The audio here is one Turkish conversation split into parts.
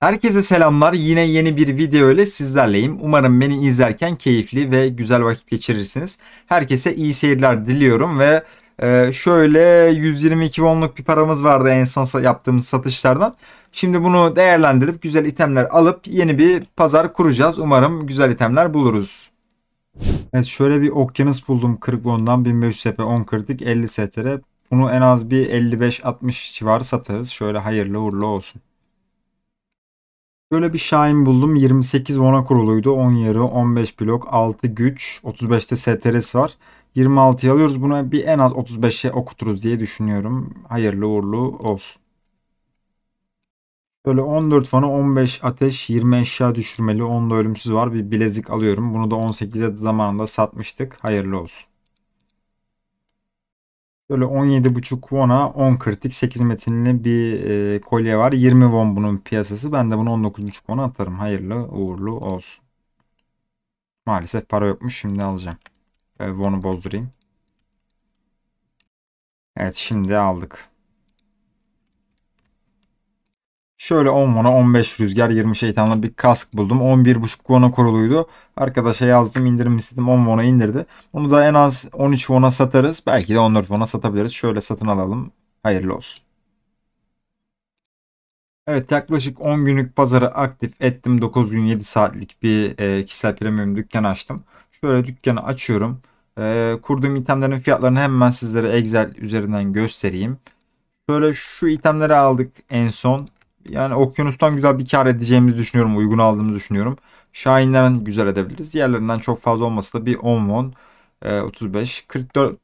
Herkese selamlar. Yine yeni bir video ile sizlerleyim. Umarım beni izlerken keyifli ve güzel vakit geçirirsiniz. Herkese iyi seyirler diliyorum ve e, şöyle 122 wonluk bir paramız vardı en son yaptığımız satışlardan. Şimdi bunu değerlendirip güzel itemler alıp yeni bir pazar kuracağız. Umarım güzel itemler buluruz. Evet şöyle bir okyanus buldum 40 won'dan 1500 SP 10 kritik 50 STR. Bunu en az bir 55-60 civarı satarız. Şöyle hayırlı uğurlu olsun. Böyle bir Shine buldum. 28 vona kuruluydu. 10 yarı, 15 blok, 6 güç, 35'te STR'si var. 26'yı alıyoruz. Buna bir en az 35'e okuturuz diye düşünüyorum. Hayırlı uğurlu olsun. Böyle 14 fana 15 ateş 20 eşya düşürmeli. 10'da ölümsüz var. Bir bilezik alıyorum. Bunu da 18'e zamanında satmıştık. Hayırlı olsun. Böyle 17.5 won'a 10 kritik 8 metinli bir e, kolye var. 20 won bunun piyasası. Ben de bunu 19.5 won'a atarım. Hayırlı uğurlu olsun. Maalesef para yokmuş. Şimdi alacağım. E, won'u bozdurayım. Evet şimdi aldık. Şöyle 10 vona 15 rüzgar 20 şeytanla bir kask buldum. 11.5 vona kuruluydu. Arkadaşa yazdım indirim istedim 10 vona indirdi. Onu da en az 13 vona satarız. Belki de 14 vona satabiliriz. Şöyle satın alalım. Hayırlı olsun. Evet yaklaşık 10 günlük pazarı aktif ettim. 9 gün 7 saatlik bir e, kişisel premium dükkan açtım. Şöyle dükkanı açıyorum. E, kurduğum itemlerin fiyatlarını hemen sizlere Excel üzerinden göstereyim. Böyle şu itemleri aldık en son yani Okyanus'tan güzel bir kar edeceğimizi düşünüyorum. Uygun aldığımızı düşünüyorum. Şahinlerden güzel edebiliriz. Diğerlerinden çok fazla olması da bir 10 won. E, 35. 44,5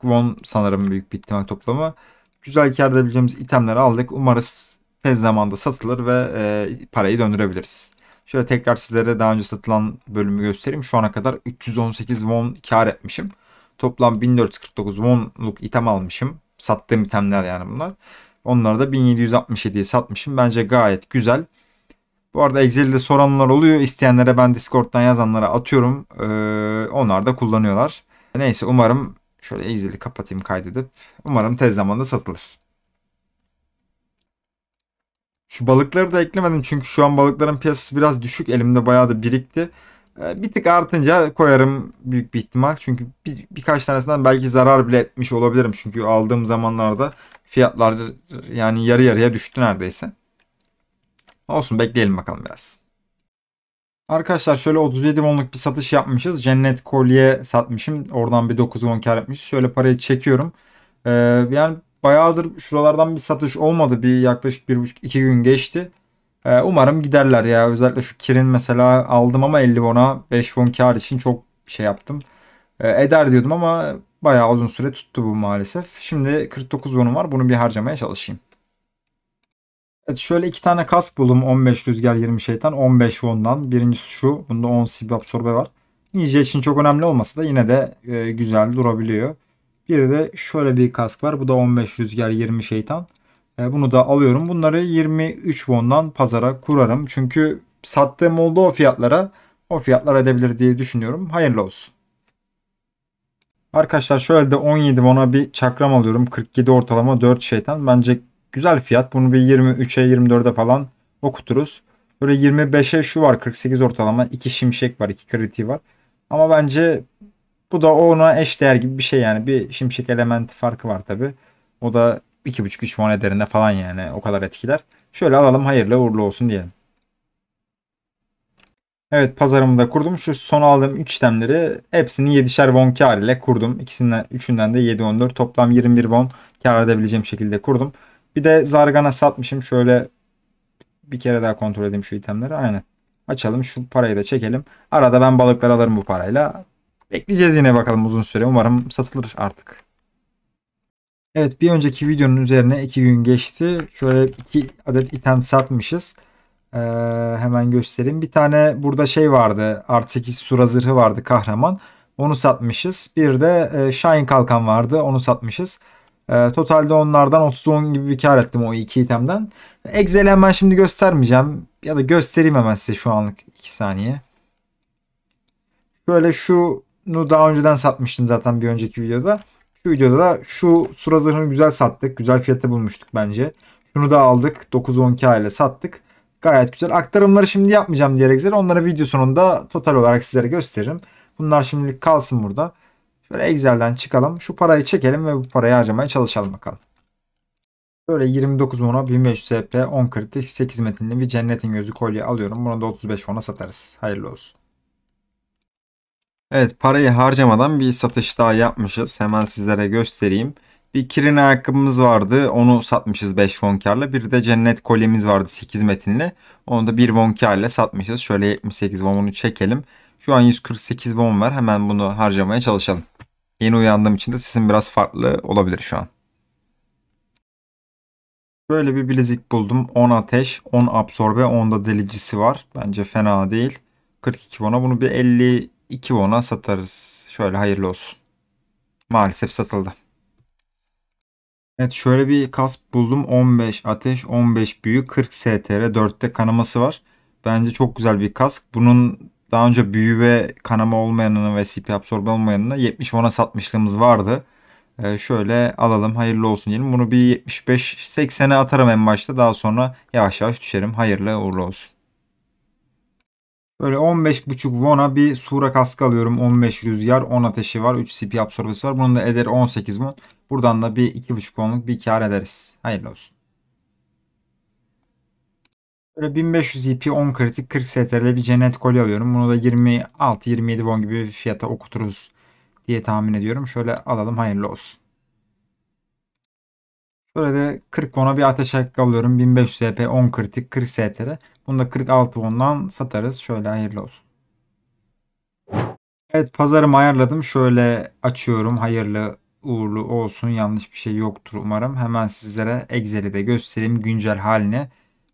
won sanırım büyük bir ihtimal toplamı. Güzel kar edebileceğimiz itemleri aldık. Umarız tez zamanda satılır ve e, parayı döndürebiliriz. Şöyle tekrar sizlere daha önce satılan bölümü göstereyim. Şu ana kadar 318 won kar etmişim. Toplam 1449 wonluk item almışım. Sattığım itemler yani bunlar. Onları da 1767'ye satmışım. Bence gayet güzel. Bu arada Excel'de soranlar oluyor. İsteyenlere ben Discord'dan yazanlara atıyorum. Ee, onlar da kullanıyorlar. Neyse umarım şöyle Excel'i kapatayım kaydedip. Umarım tez zamanda satılır. Şu balıkları da eklemedim çünkü şu an balıkların piyasası biraz düşük. Elimde bayağı da birikti. Ee, bir tık artınca koyarım büyük bir ihtimal. Çünkü bir, birkaç tanesinden belki zarar bile etmiş olabilirim. Çünkü aldığım zamanlarda fiyatlar yani yarı yarıya düştü neredeyse. Olsun bekleyelim bakalım biraz. Arkadaşlar şöyle 37 onluk bir satış yapmışız. Cennet kolye satmışım. Oradan bir 9 won kar etmiş. Şöyle parayı çekiyorum. Ee, yani bayağıdır şuralardan bir satış olmadı. Bir yaklaşık buçuk 2 gün geçti. Ee, umarım giderler ya. Özellikle şu kirin mesela aldım ama 50 won'a 5 fon kar için çok şey yaptım. Ee, eder diyordum ama Bayağı uzun süre tuttu bu maalesef. Şimdi 49 bonum var. Bunu bir harcamaya çalışayım. Evet şöyle iki tane kask buldum. 15 rüzgar 20 şeytan 15 won'dan. Birincisi şu. Bunda 10 sib absorbe var. Ninja için çok önemli olmasa da yine de e, güzel durabiliyor. Bir de şöyle bir kask var. Bu da 15 rüzgar 20 şeytan. E, bunu da alıyorum. Bunları 23 won'dan pazara kurarım. Çünkü sattığım oldu o fiyatlara. O fiyatlar edebilir diye düşünüyorum. Hayırlı olsun. Arkadaşlar şöyle de 17 won'a bir çakram alıyorum. 47 ortalama 4 şeytan. Bence güzel fiyat. Bunu bir 23'e 24'e falan okuturuz. Böyle 25'e şu var 48 ortalama. 2 şimşek var 2 kritiği var. Ama bence bu da ona eş değer gibi bir şey yani. Bir şimşek elementi farkı var tabi. O da 2.5-3 won ederinde falan yani o kadar etkiler. Şöyle alalım hayırlı uğurlu olsun diyelim. Evet pazarımı da kurdum. Şu son aldığım 3 işlemleri hepsini 7'şer won kar ile kurdum. İkisinden üçünden de 7-14 toplam 21 won kar edebileceğim şekilde kurdum. Bir de zargana satmışım. Şöyle bir kere daha kontrol edeyim şu itemleri. Aynen. Açalım şu parayı da çekelim. Arada ben balıklar alırım bu parayla. Bekleyeceğiz yine bakalım uzun süre. Umarım satılır artık. Evet bir önceki videonun üzerine 2 gün geçti. Şöyle 2 adet item satmışız. Ee, hemen göstereyim. Bir tane burada şey vardı. Art 8 sura zırhı vardı kahraman. Onu satmışız. Bir de e, Shine kalkan vardı. Onu satmışız. E, totalde onlardan 30-10 gibi bir kar ettim o iki itemden. Excel'i hemen şimdi göstermeyeceğim. Ya da göstereyim hemen size şu anlık 2 saniye. Böyle şunu daha önceden satmıştım zaten bir önceki videoda. Şu videoda da şu sura zırhını güzel sattık. Güzel fiyata bulmuştuk bence. Şunu da aldık. 9-10k ile sattık. Gayet güzel. Aktarımları şimdi yapmayacağım diğer Excel'e. Onları video sonunda total olarak sizlere gösteririm. Bunlar şimdilik kalsın burada. Şöyle Excel'den çıkalım. Şu parayı çekelim ve bu parayı harcamaya çalışalım bakalım. Böyle 29 mono 1500 SP 10 kritik 8 metinli bir cennetin gözü kolye alıyorum. Bunu da 35 fona satarız. Hayırlı olsun. Evet parayı harcamadan bir satış daha yapmışız. Hemen sizlere göstereyim. Bir Kirin ayakkabımız vardı. Onu satmışız 5 vonkarla. Bir de cennet kolyemiz vardı 8 metinli, Onu da 1 vonkarla satmışız. Şöyle 78 vonunu çekelim. Şu an 148 von var. Hemen bunu harcamaya çalışalım. Yeni uyandığım için de sesim biraz farklı olabilir şu an. Böyle bir bilezik buldum. 10 ateş, 10 absorbe, 10 da delicisi var. Bence fena değil. 42 vona bunu bir 52 vona satarız. Şöyle hayırlı olsun. Maalesef satıldı. Evet şöyle bir kasp buldum. 15 ateş, 15 büyü, 40 STR, 4'te kanaması var. Bence çok güzel bir kask. Bunun daha önce büyü ve kanama olmayanını ve CP absorbe olmayanını 70 ona satmışlığımız vardı. Ee, şöyle alalım hayırlı olsun diyelim. Bunu bir 75-80'e atarım en başta. Daha sonra yavaş yavaş düşerim. Hayırlı uğurlu olsun. Böyle 15.5 won'a bir sura kaskı alıyorum. 15 rüzgar, 10 ateşi var, 3 CP absorbesi var. Bunun da ederi 18 won. Buradan da bir 2.5 won'luk bir kar ederiz. Hayırlı olsun. Böyle 1500 IP 10 kritik 40 STR'le bir cennet kolye alıyorum. Bunu da 26-27 won gibi bir fiyata okuturuz diye tahmin ediyorum. Şöyle alalım hayırlı olsun. Şöyle de 40 won'a bir ateş hakkı alıyorum. 1500 HP 10 kritik 40 STR. Bunu da 46 won'dan satarız. Şöyle hayırlı olsun. Evet pazarımı ayarladım. Şöyle açıyorum. Hayırlı uğurlu olsun. Yanlış bir şey yoktur umarım. Hemen sizlere Excel'i de göstereyim güncel halini.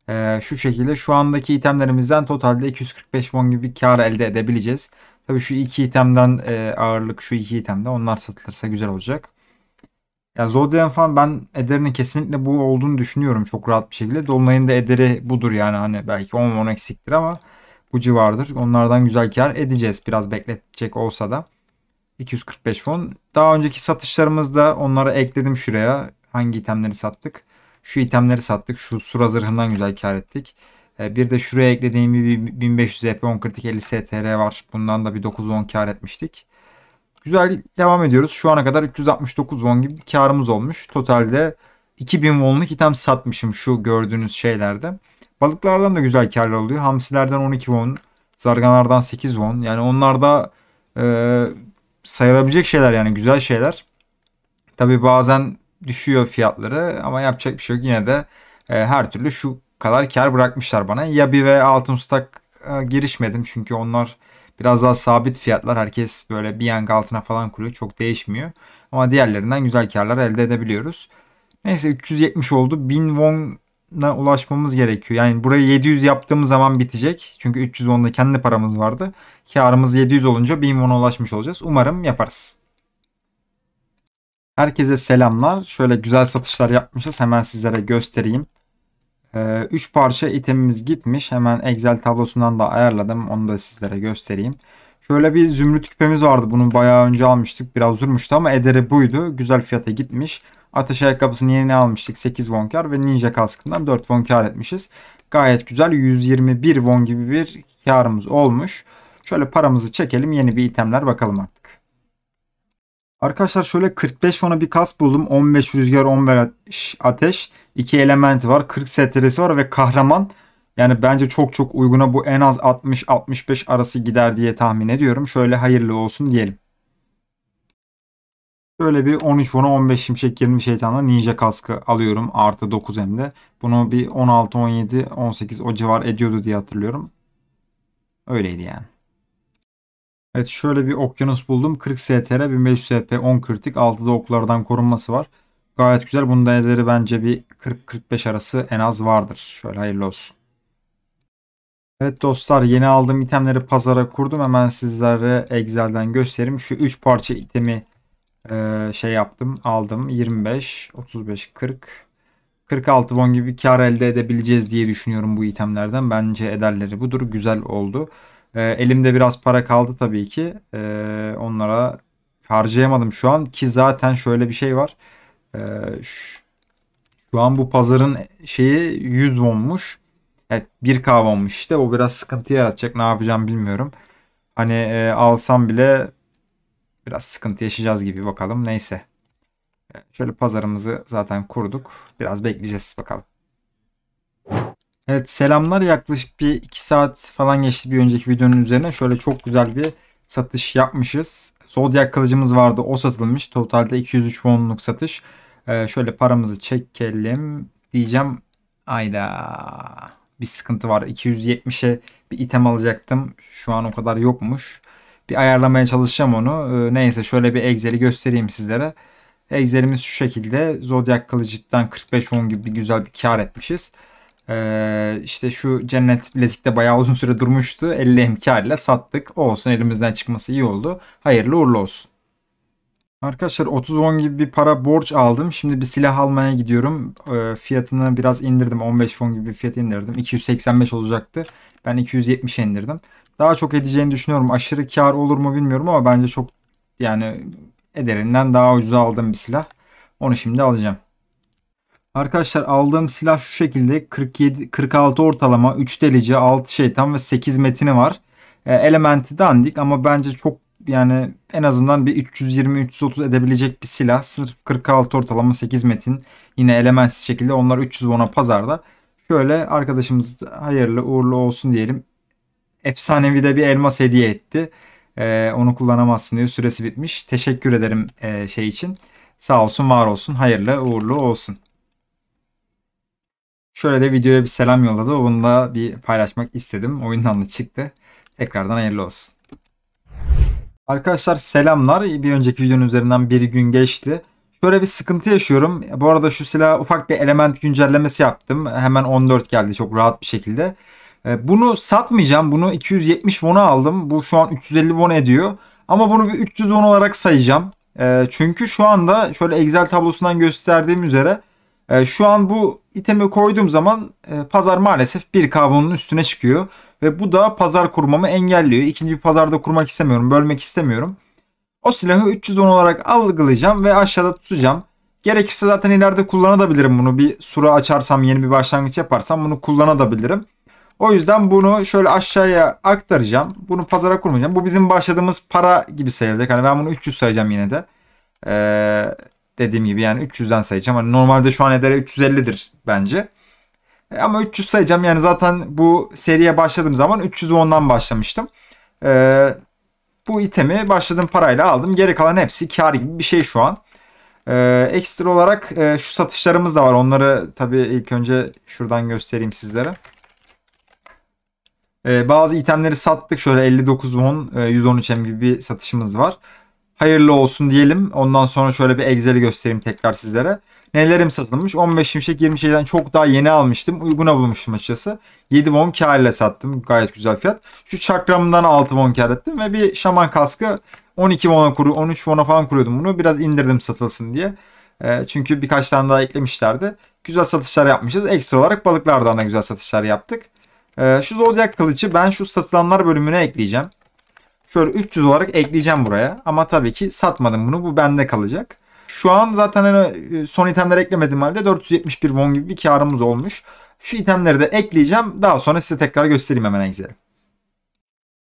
Ee, şu şekilde şu andaki itemlerimizden totalde 245 won gibi bir kar elde edebileceğiz. Tabii şu iki itemden e, ağırlık şu iki itemde onlar satılırsa güzel olacak. Ya Zodiac'ın falan ben Eder'in kesinlikle bu olduğunu düşünüyorum çok rahat bir şekilde. Dolunay'ın da Eder'i budur yani hani belki 10-10 eksiktir ama bu civardır. Onlardan güzel kar edeceğiz biraz bekletecek olsa da. 245 fon. Daha önceki satışlarımızda onları ekledim şuraya. Hangi itemleri sattık? Şu itemleri sattık. Şu sura zırhından güzel kar ettik. E, bir de şuraya eklediğim bir 1500 EP 10 kritik 50 STR var. Bundan da bir 9-10 kar etmiştik. Güzel devam ediyoruz. Şu ana kadar 369 won gibi bir karımız olmuş. Totalde 2000 wonluk item satmışım şu gördüğünüz şeylerde. Balıklardan da güzel karlı oluyor. Hamsilerden 12 won, zarganlardan 8 won. Yani onlar da e, sayılabilecek şeyler yani güzel şeyler. Tabi bazen düşüyor fiyatları ama yapacak bir şey yok. Yine de e, her türlü şu kadar kar bırakmışlar bana. Yabi ve Altın Stak e, girişmedim. Çünkü onlar biraz daha sabit fiyatlar. Herkes böyle bir yanga altına falan kuruyor. Çok değişmiyor. Ama diğerlerinden güzel karlar elde edebiliyoruz. Neyse 370 oldu. 1000 won'a ulaşmamız gerekiyor. Yani burayı 700 yaptığımız zaman bitecek. Çünkü 300 won'da kendi paramız vardı. Karımız 700 olunca 1000 won'a ulaşmış olacağız. Umarım yaparız. Herkese selamlar. Şöyle güzel satışlar yapmışız. Hemen sizlere göstereyim. 3 ee, parça itemimiz gitmiş. Hemen Excel tablosundan da ayarladım. Onu da sizlere göstereyim. Şöyle bir zümrüt küpemiz vardı. Bunu bayağı önce almıştık. Biraz durmuştu ama ederi buydu. Güzel fiyata gitmiş. Ateş ayakkabısını yeni almıştık. 8 won kar ve ninja kaskından 4 won kar etmişiz. Gayet güzel. 121 won gibi bir karımız olmuş. Şöyle paramızı çekelim. Yeni bir itemler bakalım artık. Arkadaşlar şöyle 45 ona bir kas buldum. 15 rüzgar 15 ateş. 2 elementi var. 40 STR'si var ve kahraman yani bence çok çok uyguna bu en az 60-65 arası gider diye tahmin ediyorum. Şöyle hayırlı olsun diyelim. Böyle bir 13 vona 15 şimşek 20 şeytanla ninja kaskı alıyorum. Artı 9 hem de. Bunu bir 16, 17, 18 o civar ediyordu diye hatırlıyorum. Öyleydi yani. Evet şöyle bir okyanus buldum. 40 STR, 1500 SP, 10 kritik, 6'da oklardan korunması var. Gayet güzel. Bunun değerleri bence bir 40-45 arası en az vardır. Şöyle hayırlı olsun. Evet dostlar yeni aldığım itemleri pazara kurdum. Hemen sizlere Excel'den göstereyim. Şu 3 parça itemi e, şey yaptım. Aldım. 25, 35, 40. 46 won gibi kar elde edebileceğiz diye düşünüyorum bu itemlerden. Bence ederleri budur. Güzel oldu. E, elimde biraz para kaldı tabii ki. E, onlara harcayamadım şu an. Ki zaten şöyle bir şey var. Ee, şu an bu pazarın şeyi 100 wonmuş. Evet 1K wonmuş işte. O biraz sıkıntı yaratacak. Ne yapacağım bilmiyorum. Hani e, alsam bile biraz sıkıntı yaşayacağız gibi bakalım. Neyse. Ee, şöyle pazarımızı zaten kurduk. Biraz bekleyeceğiz bakalım. Evet selamlar. Yaklaşık bir 2 saat falan geçti bir önceki videonun üzerine. Şöyle çok güzel bir satış yapmışız. Zodiac kılıcımız vardı. O satılmış. Totalde 203 wonluk satış. Ee, şöyle paramızı çekelim diyeceğim. Ayda bir sıkıntı var. 270'e bir item alacaktım. Şu an o kadar yokmuş. Bir ayarlamaya çalışacağım onu. Ee, neyse şöyle bir Excel'i göstereyim sizlere. Excel'imiz şu şekilde. Zodiac kılıcından 45-10 gibi bir güzel bir kar etmişiz. Ee, işte şu cennet bilezikte bayağı uzun süre durmuştu. 50 ile sattık. O olsun elimizden çıkması iyi oldu. Hayırlı uğurlu olsun. Arkadaşlar 30 won gibi bir para borç aldım. Şimdi bir silah almaya gidiyorum. Ee, fiyatını biraz indirdim. 15 won gibi bir fiyat indirdim. 285 olacaktı. Ben 270 indirdim. Daha çok edeceğini düşünüyorum. Aşırı kar olur mu bilmiyorum ama bence çok yani ederinden daha ucuza aldığım bir silah. Onu şimdi alacağım. Arkadaşlar aldığım silah şu şekilde 47 46 ortalama 3 delici 6 şeytan ve 8 metini var. Ee, elementi dandik ama bence çok yani en azından bir 320-330 edebilecek bir silah. Sırf 46 ortalama 8 metin. Yine elementsiz şekilde onlar 300 bona pazarda. Şöyle arkadaşımız hayırlı uğurlu olsun diyelim. Efsanevi de bir elmas hediye etti. Ee, onu kullanamazsın diyor. Süresi bitmiş. Teşekkür ederim e, şey için. Sağ olsun var olsun. Hayırlı uğurlu olsun. Şöyle de videoya bir selam yolladı. Onu da bir paylaşmak istedim. Oyundan da çıktı. Tekrardan hayırlı olsun. Arkadaşlar selamlar. Bir önceki videonun üzerinden bir gün geçti. Şöyle bir sıkıntı yaşıyorum. Bu arada şu silah ufak bir element güncellemesi yaptım. Hemen 14 geldi çok rahat bir şekilde. Ee, bunu satmayacağım. Bunu 270 won'a aldım. Bu şu an 350 won ediyor. Ama bunu bir 300 won olarak sayacağım. Ee, çünkü şu anda şöyle Excel tablosundan gösterdiğim üzere e, şu an bu itemi koyduğum zaman e, pazar maalesef 1K won'un üstüne çıkıyor. Ve bu da pazar kurmamı engelliyor. İkinci bir pazarda kurmak istemiyorum. Bölmek istemiyorum. O silahı 310 olarak algılayacağım ve aşağıda tutacağım. Gerekirse zaten ileride kullanabilirim bunu. Bir sura açarsam yeni bir başlangıç yaparsam bunu kullanabilirim. O yüzden bunu şöyle aşağıya aktaracağım. Bunu pazara kurmayacağım. Bu bizim başladığımız para gibi sayılacak. Hani ben bunu 300 sayacağım yine de. Ee, dediğim gibi yani 300'den sayacağım. Hani normalde şu an edere 350'dir bence. E, ama 300 sayacağım. Yani zaten bu seriye başladığım zaman 310'dan başlamıştım. Ee, bu itemi başladığım parayla aldım. Geri kalan hepsi kar gibi bir şey şu an. Ee, ekstra olarak e, şu satışlarımız da var. Onları tabii ilk önce şuradan göstereyim sizlere. Ee, bazı itemleri sattık. Şöyle 59 won, 113 e, m gibi bir satışımız var. Hayırlı olsun diyelim. Ondan sonra şöyle bir Excel'i göstereyim tekrar sizlere. Nelerim satılmış? 15 şimşek 20 şeyden çok daha yeni almıştım. Uyguna bulmuştum açıkçası. 7 won kârla sattım. Gayet güzel fiyat. Şu çakramdan 6 won kâr ettim ve bir şaman kaskı 12 won'a kuru 13 won'a falan kuruyordum bunu. Biraz indirdim satılsın diye. E, çünkü birkaç tane daha eklemişlerdi. Güzel satışlar yapmışız. Ekstra olarak balıklardan da güzel satışlar yaptık. E, şu Zodiac kılıcı ben şu satılanlar bölümüne ekleyeceğim. Şöyle 300 olarak ekleyeceğim buraya. Ama tabii ki satmadım bunu. Bu bende kalacak. Şu an zaten hani e, son itemleri eklemedim halde 471 won gibi bir karımız olmuş. Şu itemleri de ekleyeceğim. Daha sonra size tekrar göstereyim hemen Excel'i.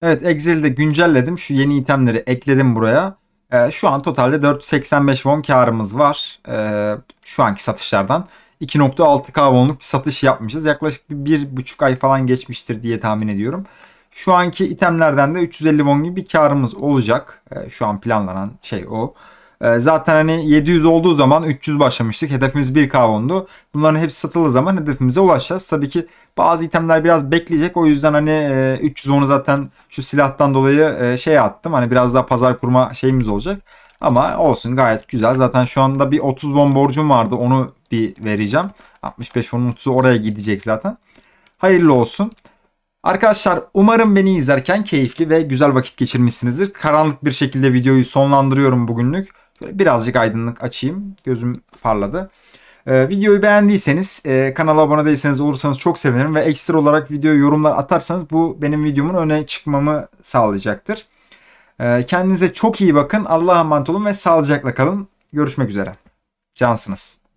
Evet Excel'i de güncelledim. Şu yeni itemleri ekledim buraya. Ee, şu an totalde 485 won karımız var. Ee, şu anki satışlardan. 2.6 kavonluk bir satış yapmışız. Yaklaşık bir buçuk ay falan geçmiştir diye tahmin ediyorum. Şu anki itemlerden de 350 won gibi bir karımız olacak. E, şu an planlanan şey o. Ee, zaten hani 700 olduğu zaman 300 başlamıştık. Hedefimiz 1K ondu. Bunların hepsi satıldığı zaman hedefimize ulaşacağız. Tabii ki bazı itemler biraz bekleyecek. O yüzden hani 310'u e, zaten şu silahtan dolayı şey attım. Hani biraz daha pazar kurma şeyimiz olacak. Ama olsun gayet güzel. Zaten şu anda bir 30 bon borcum vardı. Onu bir vereceğim. 65 bonun 30'u oraya gidecek zaten. Hayırlı olsun. Arkadaşlar umarım beni izlerken keyifli ve güzel vakit geçirmişsinizdir. Karanlık bir şekilde videoyu sonlandırıyorum bugünlük birazcık aydınlık açayım. Gözüm parladı. Ee, videoyu beğendiyseniz, e, kanala abone değilseniz olursanız çok sevinirim ve ekstra olarak video yorumlar atarsanız bu benim videomun öne çıkmamı sağlayacaktır. Ee, kendinize çok iyi bakın. Allah'a emanet olun ve sağlıcakla kalın. Görüşmek üzere. Cansınız.